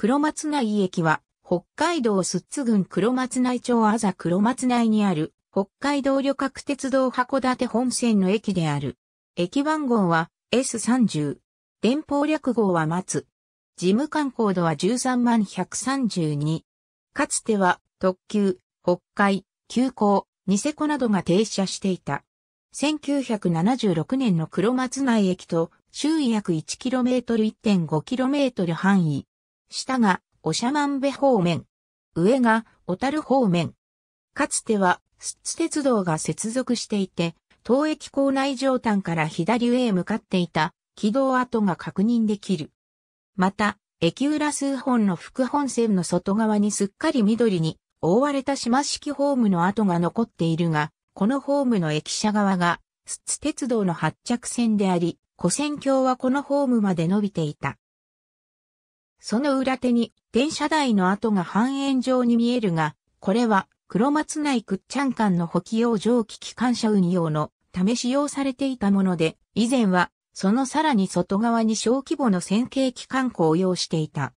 黒松内駅は、北海道寿都郡黒松内町あざ黒松内にある、北海道旅客鉄道函館本線の駅である。駅番号は S30。電報略号は松。事務官コードは13万132。かつては、特急、北海、急行、ニセコなどが停車していた。1976年の黒松内駅と周囲約 1km1.5km 範囲、下がまんべ方面。上がたる方面。かつては、スッツ鉄道が接続していて、東駅構内上端から左上へ向かっていた軌道跡が確認できる。また、駅裏数本の副本線の外側にすっかり緑に覆われた島式ホームの跡が残っているが、このホームの駅舎側が、スッツ鉄道の発着線であり、古線橋はこのホームまで伸びていた。その裏手に電車台の跡が半円状に見えるが、これは黒松内くっちゃん間の補給用蒸気機関車運用のため使用されていたもので、以前はそのさらに外側に小規模の線形機関庫を要していた。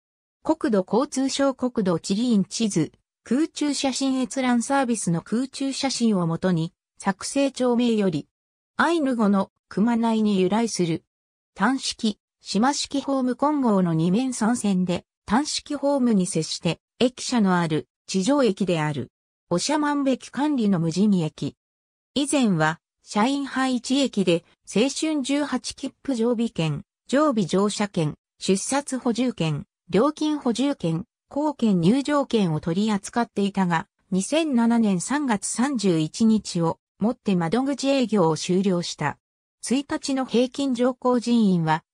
国土交通省国土地理院地図、空中写真閲覧サービスの空中写真をもとに、作成帳名より、アイヌ語の熊内に由来する、単式、島式ホーム混合の2面3線で、単式ホームに接して、駅舎のある地上駅である。おしゃまんべき管理の無人駅。以前は、社員配置駅で、青春18切符常備券、常備乗車券、出札補充券、料金補充券、貢献入場券を取り扱っていたが、2007年3月31日をもって窓口営業を終了した。1日の平均乗降人員は